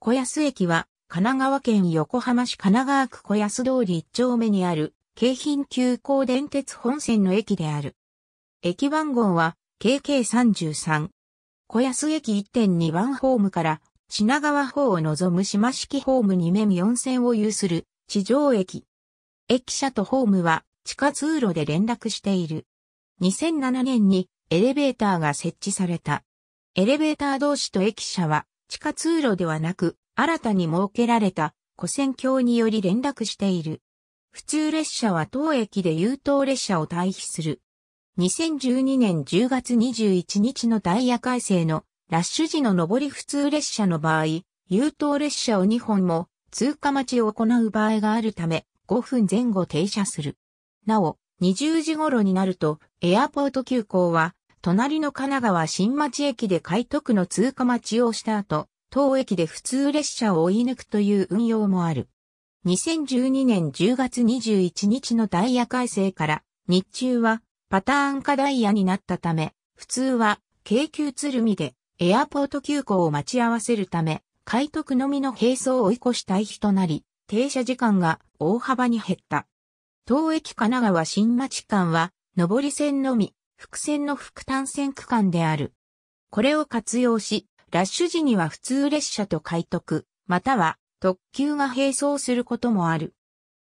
小安駅は、神奈川県横浜市神奈川区小安通り一丁目にある、京浜急行電鉄本線の駅である。駅番号は、KK33。小安駅1.2番ホームから、品川方を望む島式ホーム2面4線を有する、地上駅。駅舎とホームは、地下通路で連絡している。2007年に、エレベーターが設置された。エレベーター同士と駅舎は、地下通路ではなく、新たに設けられた古戦橋により連絡している。普通列車は当駅で優等列車を退避する。2012年10月21日のダイヤ改正のラッシュ時の上り普通列車の場合、優等列車を2本も通過待ちを行う場合があるため5分前後停車する。なお、20時頃になるとエアポート急行は隣の神奈川新町駅で海徳の通過待ちをした後、当駅で普通列車を追い抜くという運用もある。2012年10月21日のダイヤ改正から日中はパターン化ダイヤになったため、普通は京急鶴見でエアポート急行を待ち合わせるため、海徳のみの並走を追い越したい日となり、停車時間が大幅に減った。当駅神奈川新町間は上り線のみ、複線の副単線区間である。これを活用し、ラッシュ時には普通列車と買得、または特急が並走することもある。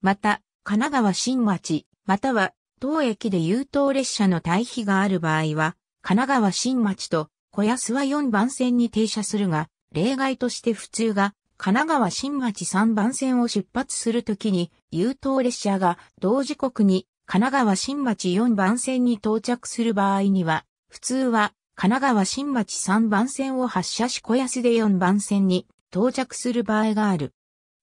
また、神奈川新町、または当駅で優等列車の対比がある場合は、神奈川新町と小安は4番線に停車するが、例外として普通が神奈川新町3番線を出発するときに、優等列車が同時刻に神奈川新町4番線に到着する場合には、普通は神奈川新町3番線を発車し小安で4番線に到着する場合がある。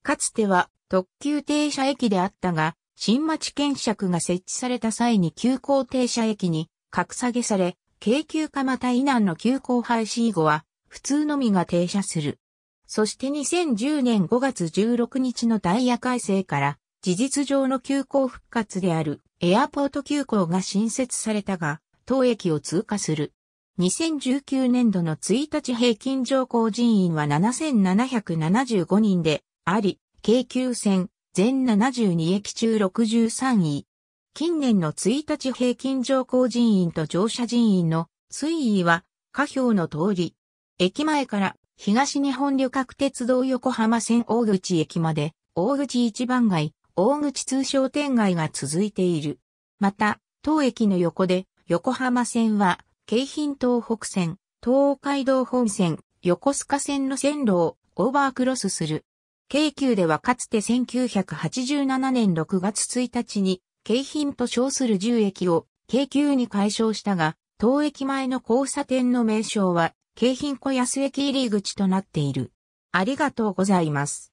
かつては特急停車駅であったが、新町検尺が設置された際に急行停車駅に格下げされ、京急かまた以南の急行廃止以後は、普通のみが停車する。そして2010年5月16日のダイヤ改正から、事実上の急行復活であるエアポート急行が新設されたが、当駅を通過する。2019年度の1日平均乗降人員は7775人であり、京急線全72駅中63位。近年の1日平均乗降人員と乗車人員の推移は下表の通り。駅前から東日本旅客鉄道横浜線大口駅まで大口一番街、大口通商店街が続いている。また、当駅の横で、横浜線は、京浜東北線、東海道本線、横須賀線の線路をオーバークロスする。京急ではかつて1987年6月1日に、京浜と称する10駅を京急に解消したが、当駅前の交差点の名称は、京浜小安駅入り口となっている。ありがとうございます。